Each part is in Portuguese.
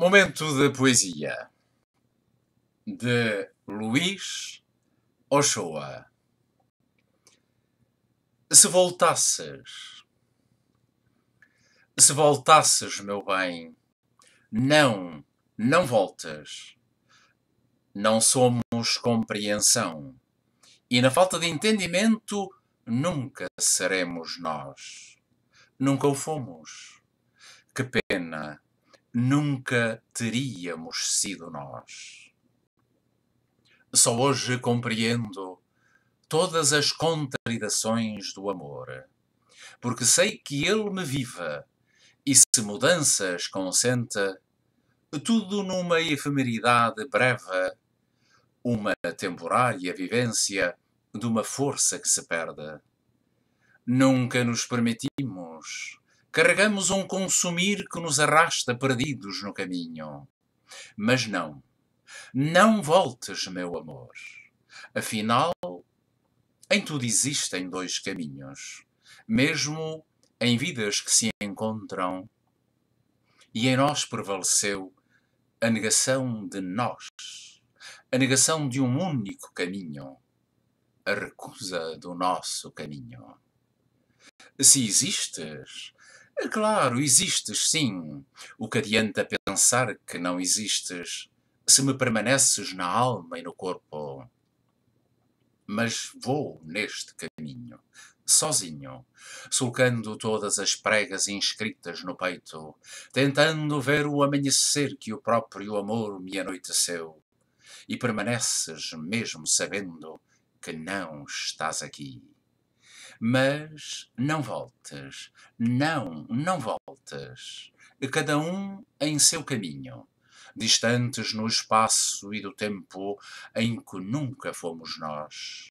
Momento de poesia de Luís Ochoa. Se voltasses, se voltasses, meu bem, não, não voltas. Não somos compreensão e na falta de entendimento nunca seremos nós. Nunca o fomos. Que pena nunca teríamos sido nós. Só hoje compreendo todas as contradições do amor, porque sei que ele me viva e se mudanças consenta, tudo numa efemeridade breve, uma temporária vivência de uma força que se perde. Nunca nos permitimos Carregamos um consumir que nos arrasta perdidos no caminho. Mas não, não voltes, meu amor. Afinal, em tudo existem dois caminhos, mesmo em vidas que se encontram. E em nós prevaleceu a negação de nós, a negação de um único caminho, a recusa do nosso caminho. Se existes, é claro, existes, sim. O que adianta pensar que não existes se me permaneces na alma e no corpo? Mas vou neste caminho, sozinho, sulcando todas as pregas inscritas no peito, tentando ver o amanhecer que o próprio amor me anoiteceu. E permaneces mesmo sabendo que não estás aqui. Mas não voltes, não, não voltes. Cada um em seu caminho, distantes no espaço e do tempo em que nunca fomos nós.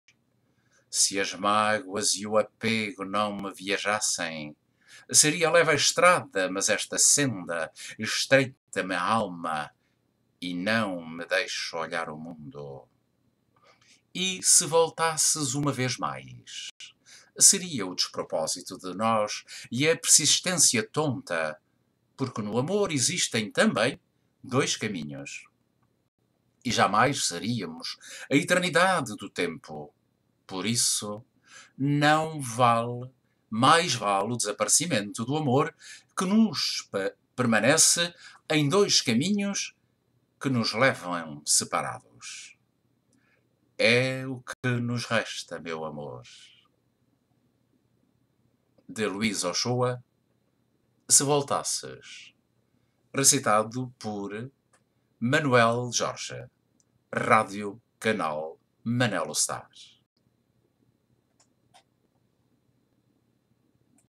Se as mágoas e o apego não me viajassem, seria leve a estrada, mas esta senda estreita-me a alma e não me deixo olhar o mundo. E se voltasses uma vez mais? seria o despropósito de nós e a é persistência tonta, porque no amor existem também dois caminhos. E jamais seríamos a eternidade do tempo. Por isso, não vale, mais vale o desaparecimento do amor que nos permanece em dois caminhos que nos levam separados. É o que nos resta, meu amor de Luís Ochoa, Se Voltasses, recitado por Manuel Jorge, Rádio Canal Manelo Stars.